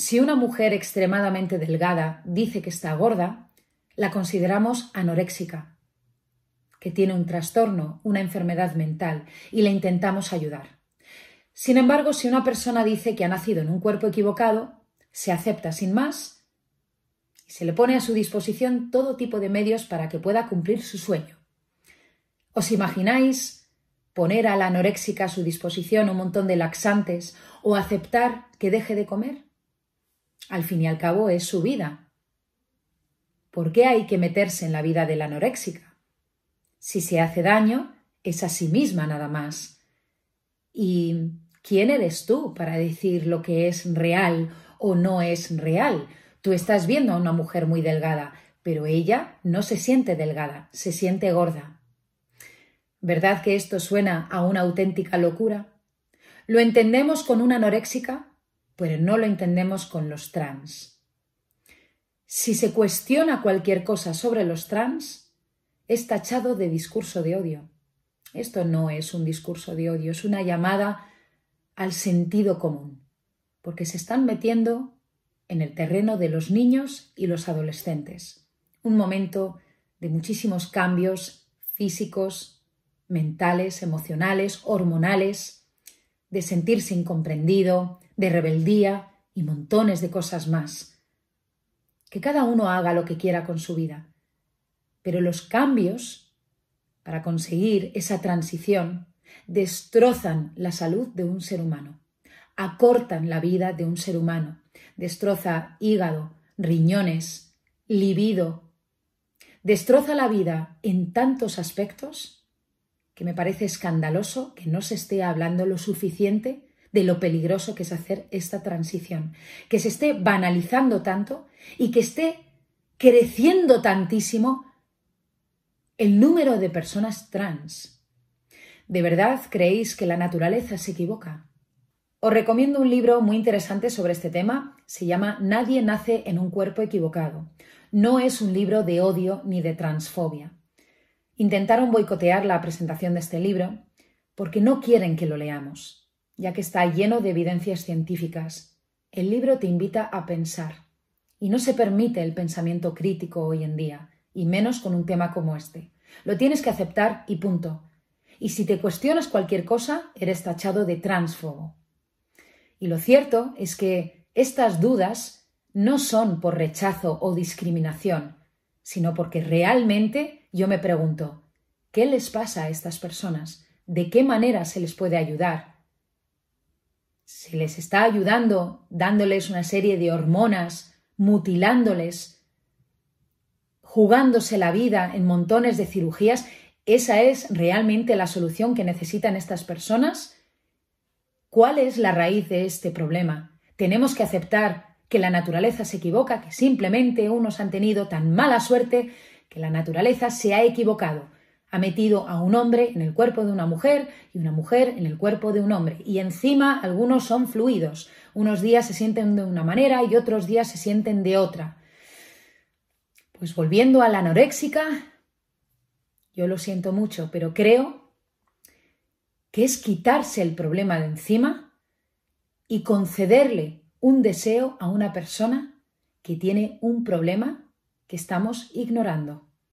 Si una mujer extremadamente delgada dice que está gorda, la consideramos anoréxica, que tiene un trastorno, una enfermedad mental, y le intentamos ayudar. Sin embargo, si una persona dice que ha nacido en un cuerpo equivocado, se acepta sin más y se le pone a su disposición todo tipo de medios para que pueda cumplir su sueño. ¿Os imagináis poner a la anoréxica a su disposición un montón de laxantes o aceptar que deje de comer? Al fin y al cabo es su vida. ¿Por qué hay que meterse en la vida de la anoréxica? Si se hace daño, es a sí misma nada más. ¿Y quién eres tú para decir lo que es real o no es real? Tú estás viendo a una mujer muy delgada, pero ella no se siente delgada, se siente gorda. ¿Verdad que esto suena a una auténtica locura? ¿Lo entendemos con una anoréxica pero no lo entendemos con los trans. Si se cuestiona cualquier cosa sobre los trans, es tachado de discurso de odio. Esto no es un discurso de odio, es una llamada al sentido común, porque se están metiendo en el terreno de los niños y los adolescentes. Un momento de muchísimos cambios físicos, mentales, emocionales, hormonales, de sentirse incomprendido, de rebeldía y montones de cosas más. Que cada uno haga lo que quiera con su vida. Pero los cambios, para conseguir esa transición, destrozan la salud de un ser humano, acortan la vida de un ser humano, destroza hígado, riñones, libido, destroza la vida en tantos aspectos que me parece escandaloso que no se esté hablando lo suficiente de lo peligroso que es hacer esta transición, que se esté banalizando tanto y que esté creciendo tantísimo el número de personas trans. ¿De verdad creéis que la naturaleza se equivoca? Os recomiendo un libro muy interesante sobre este tema, se llama Nadie nace en un cuerpo equivocado. No es un libro de odio ni de transfobia. Intentaron boicotear la presentación de este libro porque no quieren que lo leamos ya que está lleno de evidencias científicas. El libro te invita a pensar, y no se permite el pensamiento crítico hoy en día, y menos con un tema como este. Lo tienes que aceptar y punto. Y si te cuestionas cualquier cosa, eres tachado de tránsfobo. Y lo cierto es que estas dudas no son por rechazo o discriminación, sino porque realmente yo me pregunto, ¿qué les pasa a estas personas? ¿De qué manera se les puede ayudar? se les está ayudando, dándoles una serie de hormonas, mutilándoles, jugándose la vida en montones de cirugías, ¿esa es realmente la solución que necesitan estas personas? ¿Cuál es la raíz de este problema? Tenemos que aceptar que la naturaleza se equivoca, que simplemente unos han tenido tan mala suerte que la naturaleza se ha equivocado ha metido a un hombre en el cuerpo de una mujer y una mujer en el cuerpo de un hombre. Y encima algunos son fluidos. Unos días se sienten de una manera y otros días se sienten de otra. Pues volviendo a la anoréxica, yo lo siento mucho, pero creo que es quitarse el problema de encima y concederle un deseo a una persona que tiene un problema que estamos ignorando.